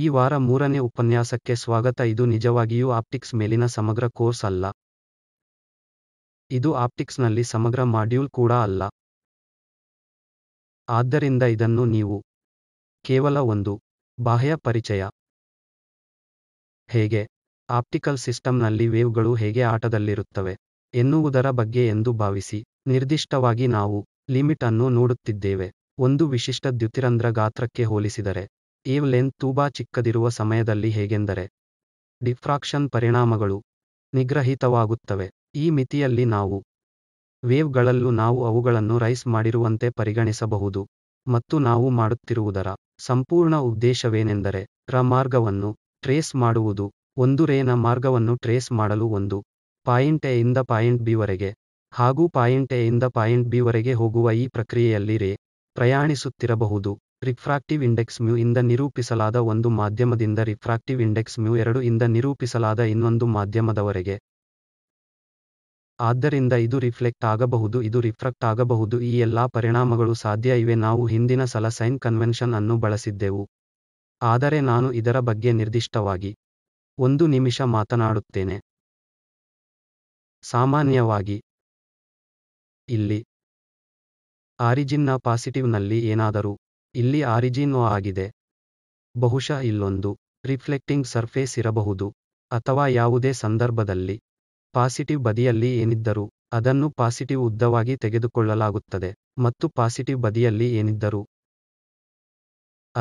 ಈ ವಾರ ಮೂರನೇ ಉಪನ್ಯಾಸಕ್ಕೆ ಸ್ವಾಗತ ಇದು ನಿಜವಾಗಿಯೂ ಆಪ್ಟಿಕ್ಸ್ ಮೇಲಿನ ಸಮಗ್ರ ಕೋರ್ಸ್ ಅಲ್ಲ ಇದು ಆಪ್ಟಿಕ್ಸ್ನಲ್ಲಿ ಸಮಗ್ರ ಮಾಡ್ಯೂಲ್ ಕೂಡ ಅಲ್ಲ ಆದ್ದರಿಂದ ಇದನ್ನು ನೀವು ಕೇವಲ ಒಂದು ಬಾಹ್ಯ ಪರಿಚಯ ಹೇಗೆ ಆಪ್ಟಿಕಲ್ ಸಿಸ್ಟಮ್ನಲ್ಲಿ ವೇವ್ಗಳು ಹೇಗೆ ಆಟದಲ್ಲಿರುತ್ತವೆ ಎನ್ನುವುದರ ಬಗ್ಗೆ ಎಂದು ಭಾವಿಸಿ ನಿರ್ದಿಷ್ಟವಾಗಿ ನಾವು ಲಿಮಿಟ್ ಅನ್ನು ನೋಡುತ್ತಿದ್ದೇವೆ ಒಂದು ವಿಶಿಷ್ಟ ದ್ಯುತಿರಂಧ್ರ ಗಾತ್ರಕ್ಕೆ ಹೋಲಿಸಿದರೆ ಈವ್ ಲೆಂತ್ ತುಂಬಾ ಚಿಕ್ಕದಿರುವ ಸಮಯದಲ್ಲಿ ಹೇಗೆಂದರೆ ಡಿಫ್ರಾಕ್ಷನ್ ಪರಿಣಾಮಗಳು ನಿಗ್ರಹಿತವಾಗುತ್ತವೆ ಈ ಮಿತಿಯಲ್ಲಿ ನಾವು ವೇವ್ಗಳಲ್ಲೂ ನಾವು ಅವುಗಳನ್ನು ರೈಸ್ ಮಾಡಿರುವಂತೆ ಪರಿಗಣಿಸಬಹುದು ಮತ್ತು ನಾವು ಮಾಡುತ್ತಿರುವುದರ ಸಂಪೂರ್ಣ ಉದ್ದೇಶವೇನೆಂದರೆ ರ ಮಾರ್ಗವನ್ನು ಟ್ರೇಸ್ ಮಾಡುವುದು ಒಂದು ರೇನ ಮಾರ್ಗವನ್ನು ಟ್ರೇಸ್ ಮಾಡಲು ಒಂದು ಪಾಯಿಂಟ್ ಎ ಇಂದ ಪಾಯಿಂಟ್ ಬಿ ವರೆಗೆ ಹಾಗೂ ಪಾಯಿಂಟ್ ಎ ಇಂದ ಪಾಯಿಂಟ್ ಬಿ ವರೆಗೆ ಹೋಗುವ ಈ ಪ್ರಕ್ರಿಯೆಯಲ್ಲಿ ರೇ ಪ್ರಯಾಣಿಸುತ್ತಿರಬಹುದು ರಿಫ್ರಾಕ್ಟಿವ್ ಇಂಡೆಕ್ಸ್ ಮ್ಯೂ ಇಂದ ನಿರೂಪಿಸಲಾದ ಒಂದು ಮಾಧ್ಯಮದಿಂದ ರಿಫ್ರಾಕ್ಟಿವ್ ಇಂಡೆಕ್ಸ್ ಮ್ಯೂ ಎರಡು ಇಂದ ನಿರೂಪಿಸಲಾದ ಇನ್ನೊಂದು ಮಾಧ್ಯಮದವರೆಗೆ ಆದ್ದರಿಂದ ಇದು ರಿಫ್ಲೆಕ್ಟ್ ಆಗಬಹುದು ಇದು ರಿಫ್ರಾಕ್ಟ್ ಆಗಬಹುದು ಈ ಎಲ್ಲ ಪರಿಣಾಮಗಳು ಸಾಧ್ಯ ಇವೆ ನಾವು ಹಿಂದಿನ ಸಲ ಸೈನ್ ಕನ್ವೆನ್ಷನ್ ಅನ್ನು ಬಳಸಿದ್ದೆವು ಆದರೆ ನಾನು ಇದರ ಬಗ್ಗೆ ನಿರ್ದಿಷ್ಟವಾಗಿ ಒಂದು ನಿಮಿಷ ಮಾತನಾಡುತ್ತೇನೆ ಸಾಮಾನ್ಯವಾಗಿ ಇಲ್ಲಿ ಆರಿಜಿನ್ನ ಪಾಸಿಟಿವ್ನಲ್ಲಿ ಏನಾದರೂ ಇಲ್ಲಿ ಒ ಆಗಿದೆ ಬಹುಶಃ ಇಲ್ಲೊಂದು ರಿಫ್ಲೆಕ್ಟಿಂಗ್ ಸರ್ಫೇಸ್ ಇರಬಹುದು ಅಥವಾ ಯಾವುದೇ ಸಂದರ್ಭದಲ್ಲಿ ಪಾಸಿಟಿವ್ ಬದಿಯಲ್ಲಿ ಏನಿದ್ದರೂ ಅದನ್ನು ಪಾಸಿಟಿವ್ ಉದ್ದವಾಗಿ ತೆಗೆದುಕೊಳ್ಳಲಾಗುತ್ತದೆ ಮತ್ತು ಪಾಸಿಟಿವ್ ಬದಿಯಲ್ಲಿ ಏನಿದ್ದರೂ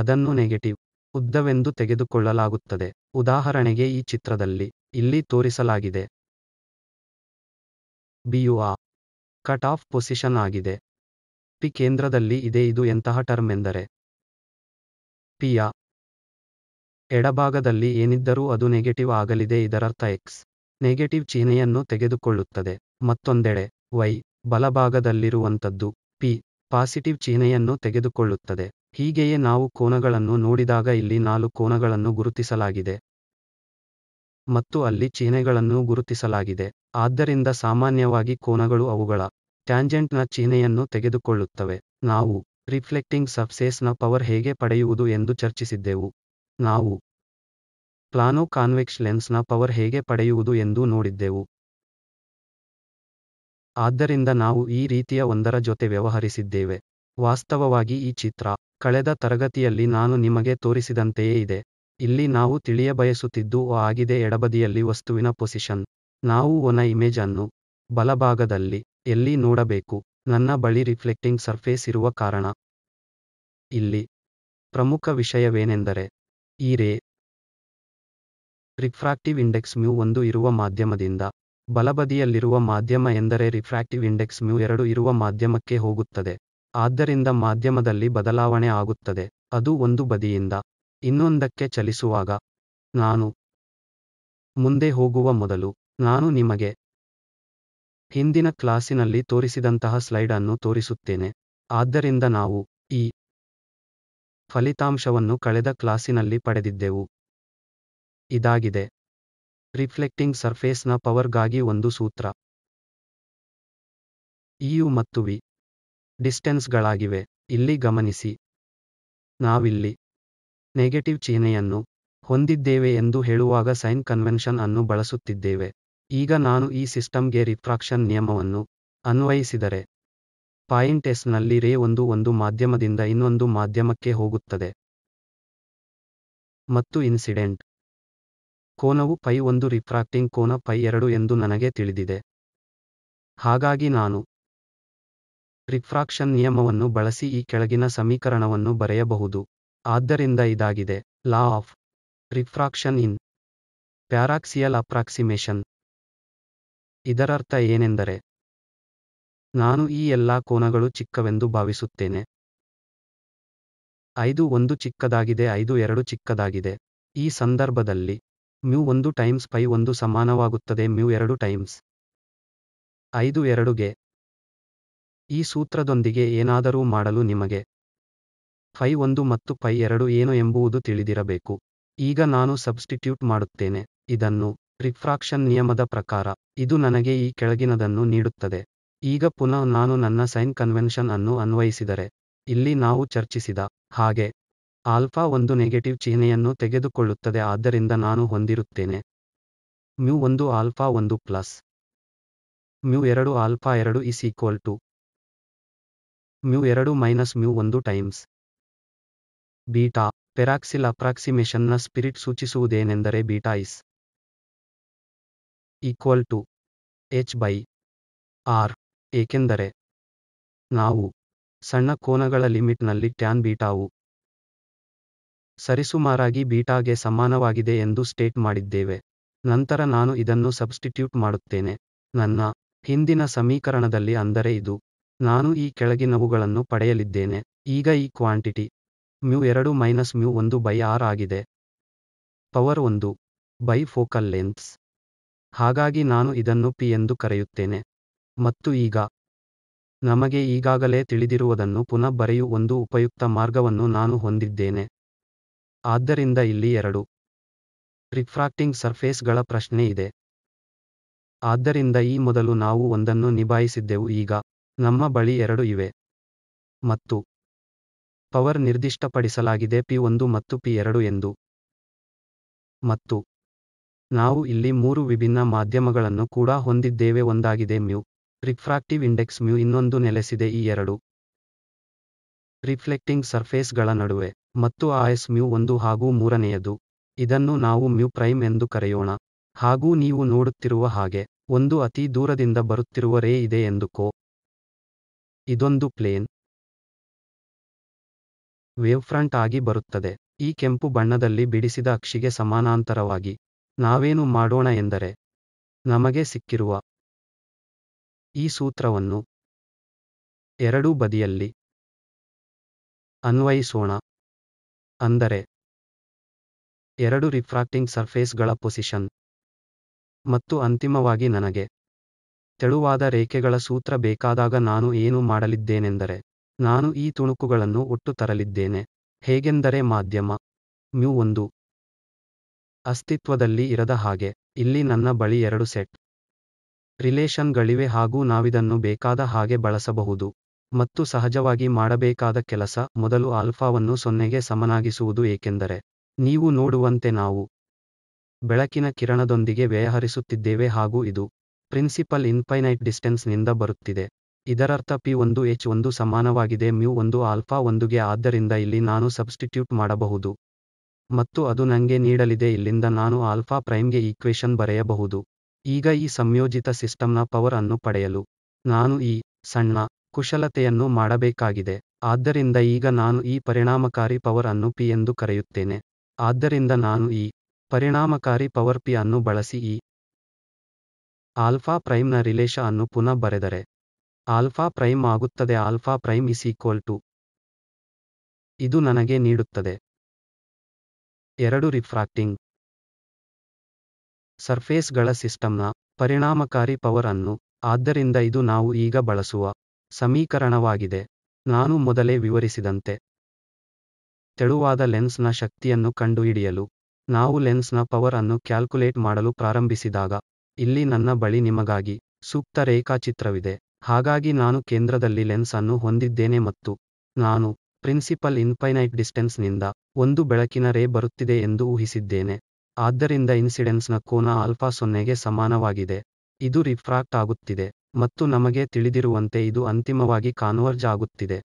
ಅದನ್ನು ನೆಗೆಟಿವ್ ಉದ್ದವೆಂದು ತೆಗೆದುಕೊಳ್ಳಲಾಗುತ್ತದೆ ಉದಾಹರಣೆಗೆ ಈ ಚಿತ್ರದಲ್ಲಿ ಇಲ್ಲಿ ತೋರಿಸಲಾಗಿದೆ ಬಿಯು ಆ ಕಟ್ ಆಫ್ ಪೊಸಿಷನ್ ಆಗಿದೆ ಪಿ ಕೇಂದ್ರದಲ್ಲಿ ಇದೆ ಇದು ಎಂತಹ ಟರ್ಮ್ ಎಂದರೆ ಪಿಯ ಎಡಭಾಗದಲ್ಲಿ ಏನಿದ್ದರೂ ಅದು ನೆಗೆಟಿವ್ ಆಗಲಿದೆ ಇದರರ್ಥ ಎಕ್ಸ್ ನೆಗೆಟಿವ್ ಚಿಹ್ನೆಯನ್ನು ತೆಗೆದುಕೊಳ್ಳುತ್ತದೆ ಮತ್ತೊಂದೆಡೆ ವೈ ಬಲಭಾಗದಲ್ಲಿರುವಂಥದ್ದು ಪಿ ಪಾಸಿಟಿವ್ ಚಿಹ್ನೆಯನ್ನು ತೆಗೆದುಕೊಳ್ಳುತ್ತದೆ ಹೀಗೆಯೇ ನಾವು ಕೋನಗಳನ್ನು ನೋಡಿದಾಗ ಇಲ್ಲಿ ನಾಲ್ಕು ಕೋನಗಳನ್ನು ಗುರುತಿಸಲಾಗಿದೆ ಮತ್ತು ಅಲ್ಲಿ ಚಿಹ್ನೆಗಳನ್ನು ಗುರುತಿಸಲಾಗಿದೆ ಆದ್ದರಿಂದ ಸಾಮಾನ್ಯವಾಗಿ ಕೋನಗಳು ಅವುಗಳ ಟ್ಯಾಂಜೆಂಟ್ನ ಚಿಹ್ನೆಯನ್ನು ತೆಗೆದುಕೊಳ್ಳುತ್ತವೆ ನಾವು ರಿಫ್ಲೆಕ್ಟಿಂಗ್ ನ ಪವರ್ ಹೇಗೆ ಪಡೆಯುವುದು ಎಂದು ಚರ್ಚಿಸಿದ್ದೆವು ನಾವು ಪ್ಲಾನೋ ಕಾನ್ವೆಕ್ಸ್ ಲೆನ್ಸ್ನ ಪವರ್ ಹೇಗೆ ಪಡೆಯುವುದು ಎಂದು ನೋಡಿದ್ದೆವು ಆದ್ದರಿಂದ ನಾವು ಈ ರೀತಿಯ ಒಂದರ ಜೊತೆ ವ್ಯವಹರಿಸಿದ್ದೇವೆ ವಾಸ್ತವವಾಗಿ ಈ ಚಿತ್ರ ಕಳೆದ ತರಗತಿಯಲ್ಲಿ ನಾನು ನಿಮಗೆ ತೋರಿಸಿದಂತೆಯೇ ಇದೆ ಇಲ್ಲಿ ನಾವು ತಿಳಿಯಬಯಸುತ್ತಿದ್ದು ಆಗಿದೆ ಎಡಬದಿಯಲ್ಲಿ ವಸ್ತುವಿನ ಪೊಸಿಷನ್ ನಾವು ಒನ ಇಮೇಜ್ ಅನ್ನು ಬಲಭಾಗದಲ್ಲಿ ಎಲ್ಲಿ ನೋಡಬೇಕು ನನ್ನ ಬಳಿ ರಿಫ್ಲೆಕ್ಟಿಂಗ್ ಸರ್ಫೇಸ್ ಇರುವ ಕಾರಣ ಇಲ್ಲಿ ಪ್ರಮುಖ ವಿಷಯವೇನೆಂದರೆ ಈ ರೇ ರಿಫ್ರಾಕ್ಟಿವ್ ಇಂಡೆಕ್ಸ್ ಮ್ಯೂ ಒಂದು ಇರುವ ಮಾಧ್ಯಮದಿಂದ ಬಲಬದಿಯಲ್ಲಿರುವ ಮಾಧ್ಯಮ ಎಂದರೆ ರಿಫ್ರಾಕ್ಟಿವ್ ಇಂಡೆಕ್ಸ್ ಮ್ಯೂ ಎರಡು ಇರುವ ಮಾಧ್ಯಮಕ್ಕೆ ಹೋಗುತ್ತದೆ ಆದ್ದರಿಂದ ಮಾಧ್ಯಮದಲ್ಲಿ ಬದಲಾವಣೆ ಆಗುತ್ತದೆ ಅದು ಒಂದು ಬದಿಯಿಂದ ಇನ್ನೊಂದಕ್ಕೆ ಚಲಿಸುವಾಗ ನಾನು ಮುಂದೆ ಹೋಗುವ ಮೊದಲು ನಾನು ನಿಮಗೆ ಹಿಂದಿನ ಕ್ಲಾಸಿನಲ್ಲಿ ತೋರಿಸಿದಂತಹ ಸ್ಲೈಡ್ ಅನ್ನು ತೋರಿಸುತ್ತೇನೆ ಆದ್ದರಿಂದ ನಾವು ಈ ಫಲಿತಾಂಶವನ್ನು ಕಳೆದ ಕ್ಲಾಸಿನಲ್ಲಿ ಪಡೆದಿದ್ದೆವು ಇದಾಗಿದೆ ರಿಫ್ಲೆಕ್ಟಿಂಗ್ ಸರ್ಫೇಸ್ನ ಪವರ್ಗಾಗಿ ಒಂದು ಸೂತ್ರ ಇಯು e ಮತ್ತು ವಿ ಡಿಸ್ಟೆನ್ಸ್ಗಳಾಗಿವೆ ಇಲ್ಲಿ ಗಮನಿಸಿ ನಾವಿಲ್ಲಿ ನೆಗೆಟಿವ್ ಚಿಹ್ನೆಯನ್ನು ಹೊಂದಿದ್ದೇವೆ ಎಂದು ಹೇಳುವಾಗ ಸೈನ್ ಕನ್ವೆನ್ಷನ್ ಅನ್ನು ಬಳಸುತ್ತಿದ್ದೇವೆ ಈಗ ನಾನು ಈ ಸಿಸ್ಟಮ್ಗೆ ರಿಫ್ರಾಕ್ಷನ್ ನಿಯಮವನ್ನು ಅನ್ವಯಿಸಿದರೆ ಪಾಯಿಂಟ್ ಎಸ್ ನಲ್ಲಿ ರೇ ಒಂದು ಒಂದು ಮಾಧ್ಯಮದಿಂದ ಇನ್ನೊಂದು ಮಾಧ್ಯಮಕ್ಕೆ ಹೋಗುತ್ತದೆ ಮತ್ತು ಇನ್ಸಿಡೆಂಟ್ ಕೋನವು ಪೈ ಒಂದು ರಿಫ್ರಾಕ್ಟಿಂಗ್ ಕೋನ ಪೈ ಎರಡು ಎಂದು ನನಗೆ ತಿಳಿದಿದೆ ಹಾಗಾಗಿ ನಾನು ರಿಫ್ರಾಕ್ಷನ್ ನಿಯಮವನ್ನು ಬಳಸಿ ಈ ಕೆಳಗಿನ ಸಮೀಕರಣವನ್ನು ಬರೆಯಬಹುದು ಆದ್ದರಿಂದ ಇದಾಗಿದೆ law of refraction in paraxial approximation ಇದರರ್ಥ ಏನೆಂದರೆ ನಾನು ಈ ಎಲ್ಲ ಕೋನಗಳು ಚಿಕ್ಕವೆಂದು ಭಾವಿಸುತ್ತೇನೆ ಐದು ಒಂದು ಚಿಕ್ಕದಾಗಿದೆ ಐದು ಎರಡು ಚಿಕ್ಕದಾಗಿದೆ ಈ ಸಂದರ್ಭದಲ್ಲಿ ಮ್ಯೂ ಒಂದು ಟೈಮ್ಸ್ ಪೈ ಒಂದು ಸಮಾನವಾಗುತ್ತದೆ ಮ್ಯೂ ಎರಡು ಟೈಮ್ಸ್ ಐದು ಎರಡುಗೆ ಈ ಸೂತ್ರದೊಂದಿಗೆ ಏನಾದರೂ ಮಾಡಲು ನಿಮಗೆ ಫೈ ಒಂದು ಮತ್ತು ಪೈ ಎರಡು ಏನು ಎಂಬುವುದು ತಿಳಿದಿರಬೇಕು ಈಗ ನಾನು ಸಬ್ಸ್ಟಿಟ್ಯೂಟ್ ಮಾಡುತ್ತೇನೆ ಇದನ್ನು ರಿಫ್ರಾಕ್ಷನ್ ನಿಯಮದ ಪ್ರಕಾರ ಇದು ನನಗೆ ಈ ಕೆಳಗಿನದನ್ನು ನೀಡುತ್ತದೆ ಈಗ ಪುನಃ ನಾನು ನನ್ನ ಸೈನ್ ಕನ್ವೆನ್ಷನ್ ಅನ್ನು ಅನ್ವಯಿಸಿದರೆ ಇಲ್ಲಿ ನಾವು ಚರ್ಚಿಸಿದ ಹಾಗೆ ಆಲ್ಫಾ ಒಂದು ನೆಗೆಟಿವ್ ಚಿಹ್ನೆಯನ್ನು ತೆಗೆದುಕೊಳ್ಳುತ್ತದೆ ಆದ್ದರಿಂದ ನಾನು ಹೊಂದಿರುತ್ತೇನೆ ಮ್ಯೂ ಒಂದು ಆಲ್ಫಾ ಒಂದು ಪ್ಲಸ್ ಮ್ಯೂ ಎರಡು ಆಲ್ಫಾ ಎರಡು ಇಸ್ ಈಕ್ವಲ್ ಟು ಮ್ಯೂ ಎರಡು ಮೈನಸ್ ಮ್ಯೂ ಒಂದು ಟೈಮ್ಸ್ ಬೀಟಾ ಪೆರಾಕ್ಸಿಲ್ ಅಪ್ರಾಕ್ಸಿಮೇಷನ್ನ ಸ್ಪಿರಿಟ್ ಸೂಚಿಸುವುದೇನೆಂದರೆ beta is equal to H by R ಏಕೆಂದರೆ ನಾವು ಸಣ್ಣ ಕೋನಗಳ ಲಿಮಿಟ್ನಲ್ಲಿ ಟ್ಯಾನ್ ಬೀಟಾವು ಸರಿಸುಮಾರಾಗಿ ಬೀಟಾಗೆ ಸಮಾನವಾಗಿದೆ ಎಂದು ಸ್ಟೇಟ್ ಮಾಡಿದ್ದೇವೆ ನಂತರ ನಾನು ಇದನ್ನು ಸಬ್ಸ್ಟಿಟ್ಯೂಟ್ ಮಾಡುತ್ತೇನೆ ನನ್ನ ಹಿಂದಿನ ಸಮೀಕರಣದಲ್ಲಿ ಅಂದರೆ ಇದು ನಾನು ಈ ಕೆಳಗಿನವುಗಳನ್ನು ಪಡೆಯಲಿದ್ದೇನೆ ಈಗ ಈ ಕ್ವಾಂಟಿಟಿ ಮ್ಯೂ ಎರಡು ಮೈನಸ್ ಮ್ಯೂ ಒಂದು ಬೈ ಆರ್ ಆಗಿದೆ ಪವರ್ ಒಂದು ಬೈ ಫೋಕಲ್ ಲೆನ್ಸ್ ಹಾಗಾಗಿ ನಾನು ಇದನ್ನು ಪಿ ಎಂದು ಕರೆಯುತ್ತೇನೆ ಮತ್ತು ಈಗ ನಮಗೆ ಈಗಾಗಲೇ ತಿಳಿದಿರುವುದನ್ನು ಪುನಃ ಬರೆಯು ಒಂದು ಉಪಯುಕ್ತ ಮಾರ್ಗವನ್ನು ನಾನು ಹೊಂದಿದ್ದೇನೆ ಆದ್ದರಿಂದ ಇಲ್ಲಿ ಎರಡು ರಿಫ್ರಾಕ್ಟಿಂಗ್ ಸರ್ಫೇಸ್ಗಳ ಪ್ರಶ್ನೆ ಇದೆ ಆದ್ದರಿಂದ ಈ ಮೊದಲು ನಾವು ಒಂದನ್ನು ನಿಭಾಯಿಸಿದ್ದೆವು ಈಗ ನಮ್ಮ ಬಳಿ ಎರಡು ಇವೆ ಮತ್ತು ಪವರ್ ನಿರ್ದಿಷ್ಟಪಡಿಸಲಾಗಿದೆ ಪಿ ಒಂದು ಮತ್ತು ಪಿ ಎರಡು ಎಂದು ಮತ್ತು ನಾವು ಇಲ್ಲಿ ಮೂರು ವಿಭಿನ್ನ ಮಾಧ್ಯಮಗಳನ್ನು ಕೂಡ ಹೊಂದಿದ್ದೇವೆ ಒಂದಾಗಿದೆ ಮ್ಯೂ ರಿಫ್ರಾಕ್ಟಿವ್ ಇಂಡೆಕ್ಸ್ ಮ್ಯೂ ಇನ್ನೊಂದು ನೆಲೆಸಿದೆ ಈ ಎರಡು ರಿಫ್ಲೆಕ್ಟಿಂಗ್ ಸರ್ಫೇಸ್ಗಳ ನಡುವೆ ಮತ್ತು ಎಸ್ ಮ್ಯೂ ಒಂದು ಹಾಗೂ ಮೂರನೆಯದು ಇದನ್ನು ನಾವು ಮ್ಯೂ ಪ್ರೈಮ್ ಎಂದು ಕರೆಯೋಣ ಹಾಗೂ ನೀವು ನೋಡುತ್ತಿರುವ ಹಾಗೆ ಒಂದು ಅತಿ ದೂರದಿಂದ ಬರುತ್ತಿರುವ ರೇ ಇದೆ ಎಂದು ಕೋ ಇದೊಂದು ಪ್ಲೇನ್ ವೇವ್ಫ್ರಂಟ್ ಆಗಿ ಬರುತ್ತದೆ ಈ ಕೆಂಪು ಬಣ್ಣದಲ್ಲಿ ಬಿಡಿಸಿದ ಅಕ್ಷಿಗೆ ಸಮಾನಾಂತರವಾಗಿ ನಾವೇನು ಮಾಡೋಣ ಎಂದರೆ ನಮಗೆ ಸಿಕ್ಕಿರುವ ಈ ಸೂತ್ರವನ್ನು ಎರಡೂ ಬದಿಯಲ್ಲಿ ಅನ್ವಯಿಸೋಣ ಅಂದರೆ ಎರಡು ರಿಫ್ರಾಕ್ಟಿಂಗ್ ಸರ್ಫೇಸ್ಗಳ ಪೊಸಿಷನ್ ಮತ್ತು ಅಂತಿಮವಾಗಿ ನನಗೆ ತೆಳುವಾದ ರೇಖೆಗಳ ಸೂತ್ರ ಬೇಕಾದಾಗ ನಾನು ಏನು ಮಾಡಲಿದ್ದೇನೆಂದರೆ ನಾನು ಈ ತುಣುಕುಗಳನ್ನು ಒಟ್ಟು ತರಲಿದ್ದೇನೆ ಹೇಗೆಂದರೆ ಮಾಧ್ಯಮ ಮ್ಯೂ ಒಂದು ಅಸ್ತಿತ್ವದಲ್ಲಿ ಇರದ ಹಾಗೆ ಇಲ್ಲಿ ನನ್ನ ಬಳಿ ಎರಡು ಸೆಟ್ ರಿಲೇಶನ್ ಗಳಿವೆ ಹಾಗೂ ನಾವಿದನ್ನು ಬೇಕಾದ ಹಾಗೆ ಬಳಸಬಹುದು ಮತ್ತು ಸಹಜವಾಗಿ ಮಾಡಬೇಕಾದ ಕೆಲಸ ಮೊದಲು ಆಲ್ಫಾವನ್ನು ಸೊನ್ನೆಗೆ ಸಮನಾಗಿಸುವುದು ಏಕೆಂದರೆ ನೀವು ನೋಡುವಂತೆ ನಾವು ಬೆಳಕಿನ ಕಿರಣದೊಂದಿಗೆ ವ್ಯವಹರಿಸುತ್ತಿದ್ದೇವೆ ಹಾಗೂ ಇದು ಪ್ರಿನ್ಸಿಪಲ್ ಇನ್ಫೈನೈಟ್ ಡಿಸ್ಟೆನ್ಸ್ನಿಂದ ನಿಂದ ಬರುತ್ತಿದೆ ಇದರರ್ಥ ಪಿ ಒಂದು ಎಚ್ ಒಂದು ಸಮಾನವಾಗಿದೆ ಮ್ಯೂ ಒಂದು ಆಲ್ಫಾ ಒಂದುಗೆ ಆದ್ದರಿಂದ ಇಲ್ಲಿ ನಾನು ಸಬ್ಸ್ಟಿಟ್ಯೂಟ್ ಮಾಡಬಹುದು ಮತ್ತು ಅದು ನಂಗೆ ನೀಡಲಿದೆ ಇಲ್ಲಿಂದ ನಾನು ಆಲ್ಫಾ ಪ್ರೈಮ್ಗೆ ಈಕ್ವೇಶನ್ ಬರೆಯಬಹುದು ಈಗ ಈ ಸಂಯೋಜಿತ ಸಿಸ್ಟಮ್ನ ಪವರ್ ಅನ್ನು ಪಡೆಯಲು ನಾನು ಈ ಸಣ್ಣ ಕುಶಲತೆಯನ್ನು ಮಾಡಬೇಕಾಗಿದೆ ಆದ್ದರಿಂದ ಈಗ ನಾನು ಈ ಪರಿಣಾಮಕಾರಿ ಪವರ್ ಅನ್ನು ಪಿ ಎಂದು ಕರೆಯುತ್ತೇನೆ ಆದ್ದರಿಂದ ನಾನು ಈ ಪರಿಣಾಮಕಾರಿ ಪವರ್ ಪಿ ಅನ್ನು ಬಳಸಿ ಈ ಆಲ್ಫಾ ಪ್ರೈಮ್ನ ರಿಲೇಶ ಅನ್ನು ಪುನಃ ಬರೆದರೆ ಆಲ್ಫಾ ಪ್ರೈಮ್ ಆಗುತ್ತದೆ alpha prime is equal to ಇದು ನನಗೆ ನೀಡುತ್ತದೆ ಎರಡು ರಿಫ್ರಾಕ್ಟಿಂಗ್ ಸರ್ಫೇಸ್ಗಳ ಸಿಸ್ಟಮ್ನ ಪರಿಣಾಮಕಾರಿ ಪವರ್ ಅನ್ನು ಆದ್ದರಿಂದ ಇದು ನಾವು ಈಗ ಬಳಸುವ ಸಮೀಕರಣವಾಗಿದೆ ನಾನು ಮೊದಲೇ ವಿವರಿಸಿದಂತೆ ತೆಳುವಾದ ಲೆನ್ಸ್ನ ಶಕ್ತಿಯನ್ನು ಕಂಡುಹಿಡಿಯಲು ನಾವು ಲೆನ್ಸ್ನ ಪವರ್ ಅನ್ನು ಕ್ಯಾಲ್ಕುಲೇಟ್ ಮಾಡಲು ಪ್ರಾರಂಭಿಸಿದಾಗ ಇಲ್ಲಿ ನನ್ನ ಬಳಿ ನಿಮಗಾಗಿ ಸೂಕ್ತ ರೇಖಾಚಿತ್ರವಿದೆ ಹಾಗಾಗಿ ನಾನು ಕೇಂದ್ರದಲ್ಲಿ ಲೆನ್ಸ್ ಅನ್ನು ಹೊಂದಿದ್ದೇನೆ ಮತ್ತು ನಾನು ಪ್ರಿನ್ಸಿಪಲ್ ಇನ್ಫೈನೈಟ್ ಡಿಸ್ಟೆನ್ಸ್ನಿಂದ ಒಂದು ಬೆಳಕಿನ ರೇ ಬರುತ್ತಿದೆ ಎಂದು ಊಹಿಸಿದ್ದೇನೆ ಆದ್ದರಿಂದ ಇನ್ಸಿಡೆನ್ಸ್ನ ಕೋನ ಆಲ್ಫಾ ಸೊನ್ನೆಗೆ ಸಮಾನವಾಗಿದೆ ಇದು ರಿಫ್ರಾಕ್ಟ್ ಆಗುತ್ತಿದೆ ಮತ್ತು ನಮಗೆ ತಿಳಿದಿರುವಂತೆ ಇದು ಅಂತಿಮವಾಗಿ ಕಾನ್ವರ್ಜ್ ಆಗುತ್ತಿದೆ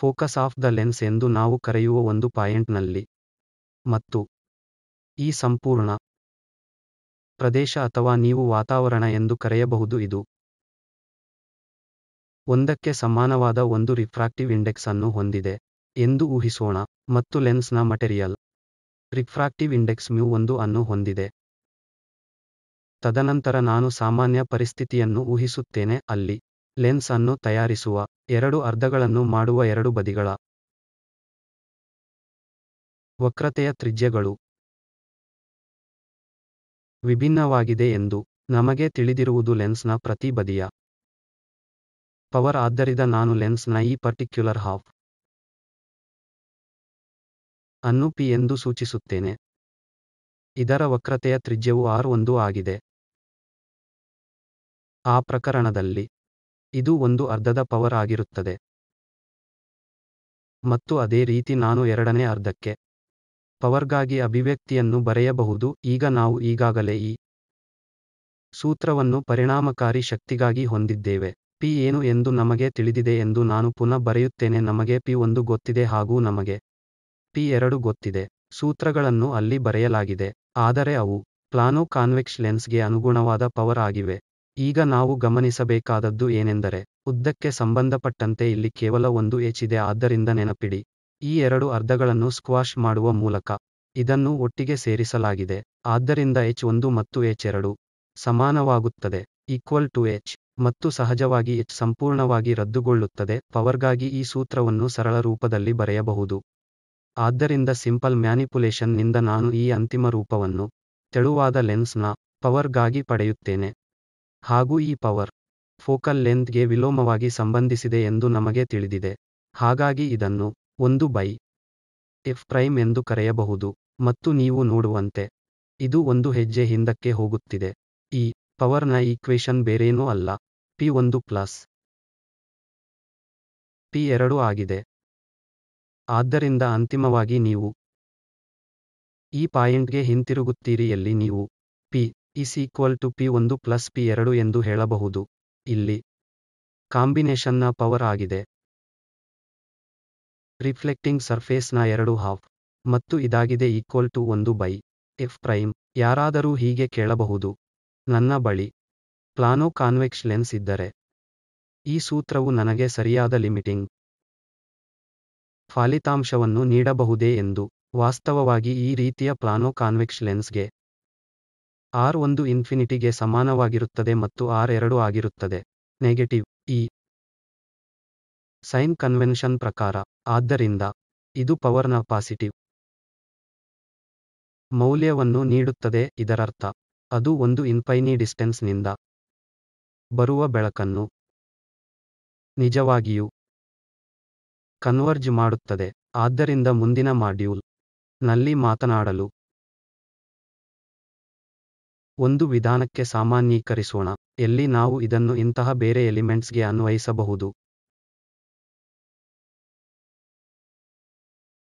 ಫೋಕಸ್ ಆಫ್ ದ ಲೆನ್ಸ್ ಎಂದು ನಾವು ಕರೆಯುವ ಒಂದು ಪಾಯಿಂಟ್ನಲ್ಲಿ ಮತ್ತು ಈ ಸಂಪೂರ್ಣ ಪ್ರದೇಶ ಅಥವಾ ನೀವು ವಾತಾವರಣ ಎಂದು ಕರೆಯಬಹುದು ಇದು ಒಂದಕ್ಕೆ ಸಮಾನವಾದ ಒಂದು ರಿಫ್ರಾಕ್ಟಿವ್ ಇಂಡೆಕ್ಸ್ ಅನ್ನು ಹೊಂದಿದೆ ಎಂದು ಊಹಿಸೋಣ ಮತ್ತು ಲೆನ್ಸ್ನ ಮಟೆರಿಯಲ್ ರಿಫ್ರಾಕ್ಟಿವ್ ಇಂಡೆಕ್ಸ್ ಮ್ಯೂ ಒಂದು ಅನ್ನು ಹೊಂದಿದೆ ತದನಂತರ ನಾನು ಸಾಮಾನ್ಯ ಪರಿಸ್ಥಿತಿಯನ್ನು ಊಹಿಸುತ್ತೇನೆ ಅಲ್ಲಿ ಲೆನ್ಸ್ ಅನ್ನು ತಯಾರಿಸುವ ಎರಡು ಅರ್ಧಗಳನ್ನು ಮಾಡುವ ಎರಡು ಬದಿಗಳ ವಕ್ರತೆಯ ತ್ರಿಜ್ಯಗಳು ವಿಭಿನ್ನವಾಗಿದೆ ಎಂದು ನಮಗೆ ತಿಳಿದಿರುವುದು ಲೆನ್ಸ್ನ ಪ್ರತಿ ಬದಿಯ ಪವರ್ ಆದ್ದರಿಂದ ನಾನು ಲೆನ್ಸ್ನ ಈ ಪರ್ಟಿಕ್ಯುಲರ್ ಹಾಫ್ ಅನ್ನು ಪಿ ಎಂದು ಸೂಚಿಸುತ್ತೇನೆ ಇದರ ವಕ್ರತೆಯ ತ್ರಿಜ್ಯವು ಆರ್ ಒಂದು ಆಗಿದೆ ಆ ಪ್ರಕರಣದಲ್ಲಿ ಇದು ಒಂದು ಅರ್ಧದ ಪವರ್ ಆಗಿರುತ್ತದೆ ಮತ್ತು ಅದೇ ರೀತಿ ನಾನು ಎರಡನೇ ಅರ್ಧಕ್ಕೆ ಪವರ್ಗಾಗಿ ಅಭಿವ್ಯಕ್ತಿಯನ್ನು ಬರೆಯಬಹುದು ಈಗ ನಾವು ಈಗಾಗಲೇ ಈ ಸೂತ್ರವನ್ನು ಪರಿಣಾಮಕಾರಿ ಶಕ್ತಿಗಾಗಿ ಹೊಂದಿದ್ದೇವೆ ಪಿ ಏನು ಎಂದು ನಮಗೆ ತಿಳಿದಿದೆ ಎಂದು ನಾನು ಪುನಃ ಬರೆಯುತ್ತೇನೆ ನಮಗೆ ಪಿ ಒಂದು ಗೊತ್ತಿದೆ ಹಾಗೂ ನಮಗೆ ಪಿ ಎರಡು ಗೊತ್ತಿದೆ ಸೂತ್ರಗಳನ್ನು ಅಲ್ಲಿ ಬರೆಯಲಾಗಿದೆ ಆದರೆ ಅವು ಪ್ಲಾನೋ ಕಾನ್ವೆಕ್ಸ್ ಲೆನ್ಸ್ಗೆ ಅನುಗುಣವಾದ ಪವರ್ ಆಗಿವೆ ಈಗ ನಾವು ಗಮನಿಸಬೇಕಾದದ್ದು ಏನೆಂದರೆ ಉದ್ದಕ್ಕೆ ಸಂಬಂಧಪಟ್ಟಂತೆ ಇಲ್ಲಿ ಕೇವಲ ಒಂದು ಎಚ್ ಇದೆ ಆದ್ದರಿಂದ ನೆನಪಿಡಿ ಈ ಎರಡು ಅರ್ಧಗಳನ್ನು ಸ್ಕ್ವಾಶ್ ಮಾಡುವ ಮೂಲಕ ಇದನ್ನು ಒಟ್ಟಿಗೆ ಸೇರಿಸಲಾಗಿದೆ ಆದ್ದರಿಂದ ಎಚ್ ಒಂದು ಮತ್ತು ಎಚ್ ಎರಡು ಸಮಾನವಾಗುತ್ತದೆ ಈಕ್ವಲ್ ಟು ಎಚ್ ಮತ್ತು ಸಹಜವಾಗಿ ಎಚ್ ಸಂಪೂರ್ಣವಾಗಿ ರದ್ದುಗೊಳ್ಳುತ್ತದೆ ಪವರ್ಗಾಗಿ ಈ ಸೂತ್ರವನ್ನು ಸರಳ ರೂಪದಲ್ಲಿ ಬರೆಯಬಹುದು ಆದ್ದರಿಂದ ಸಿಂಪಲ್ ಮ್ಯಾನಿಪುಲೇಷನ್ ನಿಂದ ನಾನು ಈ ಅಂತಿಮ ರೂಪವನ್ನು ತೆಳುವಾದ ಲೆನ್ಸ್ ನ ಪವರ್ ಗಾಗಿ ಪಡೆಯುತ್ತೇನೆ ಹಾಗೂ ಈ ಪವರ್ ಫೋಕಲ್ ಲೆಂತ್ ಗೆ ವಿಲೋಮವಾಗಿ ಸಂಬಂಧಿಸಿದೆ ಎಂದು ನಮಗೆ ತಿಳಿದಿದೆ ಹಾಗಾಗಿ ಇದನ್ನು ಒಂದು ಬೈ ಎಫ್ ಪ್ರೈಮ್ ಎಂದು ಕರೆಯಬಹುದು ಮತ್ತು ನೀವು ನೋಡುವಂತೆ ಇದು ಒಂದು ಹೆಜ್ಜೆ ಹಿಂದಕ್ಕೆ ಹೋಗುತ್ತಿದೆ ಈ ಪವರ್ನ ಈಕ್ವೇಶನ್ ಬೇರೇನೂ ಅಲ್ಲ ಪಿ ಒಂದು ಪ್ಲಸ್ ಪಿ ಎರಡು ಆಗಿದೆ ಆದ್ದರಿಂದ ಅಂತಿಮವಾಗಿ ನೀವು ಈ ಪಾಯಿಂಟ್ಗೆ ಹಿಂತಿರುಗುತ್ತೀರಿ ಎಲ್ಲಿ ನೀವು P is equal to P ಒಂದು ಪ್ಲಸ್ ಪಿ ಎರಡು ಎಂದು ಹೇಳಬಹುದು ಇಲ್ಲಿ ಕಾಂಬಿನೇಷನ್ನ ಪವರ್ ಆಗಿದೆ ರಿಫ್ಲೆಕ್ಟಿಂಗ್ ಸರ್ಫೇಸ್ನ ಎರಡು ಹಾಫ್ ಮತ್ತು ಇದಾಗಿದೆ ಈಕ್ವಲ್ ಟು ಒಂದು ಬೈ ಎಫ್ ಪ್ರೈಮ್ ಯಾರಾದರೂ ಹೀಗೆ ಕೇಳಬಹುದು ನನ್ನ ಬಳಿ ಪ್ಲಾನೋ ಕಾನ್ವೆಕ್ಸ್ ಲೆನ್ಸ್ ಇದ್ದರೆ ಈ ಸೂತ್ರವು ನನಗೆ ಸರಿಯಾದ ಲಿಮಿಟಿಂಗ್ ಫಲಿತಾಂಶವನ್ನು ನೀಡಬಹುದೇ ಎಂದು ವಾಸ್ತವವಾಗಿ ಈ ರೀತಿಯ ಪ್ಲಾನೋ ಕಾನ್ವೆಕ್ಸ್ ಲೆನ್ಸ್ಗೆ ಆರ್ ಒಂದು ಇನ್ಫಿನಿಟಿಗೆ ಸಮಾನವಾಗಿರುತ್ತದೆ ಮತ್ತು ಆರ್ ಎರಡು ಆಗಿರುತ್ತದೆ ನೆಗೆಟಿವ್ ಈ ಸೈನ್ ಕನ್ವೆನ್ಷನ್ ಪ್ರಕಾರ ಆದ್ದರಿಂದ ಇದು ಪವರ್ನ ಪಾಸಿಟಿವ್ ಮೌಲ್ಯವನ್ನು ನೀಡುತ್ತದೆ ಇದರರ್ಥ ಅದು ಒಂದು ಇನ್ಫೈನಿ ಡಿಸ್ಟೆನ್ಸ್ನಿಂದ ಬರುವ ಬೆಳಕನ್ನು ನಿಜವಾಗಿಯೂ ಕನ್ವರ್ಜ್ ಮಾಡುತ್ತದೆ ಆದ್ದರಿಂದ ಮುಂದಿನ ಮಾಡ್ಯೂಲ್ ನಲ್ಲಿ ಮಾತನಾಡಲು ಒಂದು ವಿಧಾನಕ್ಕೆ ಸಾಮಾನ್ಯೀಕರಿಸೋಣ ಎಲ್ಲಿ ನಾವು ಇದನ್ನು ಇಂತಹ ಬೇರೆ ಎಲಿಮೆಂಟ್ಸ್ ಗೆ ಅನ್ವಯಿಸಬಹುದು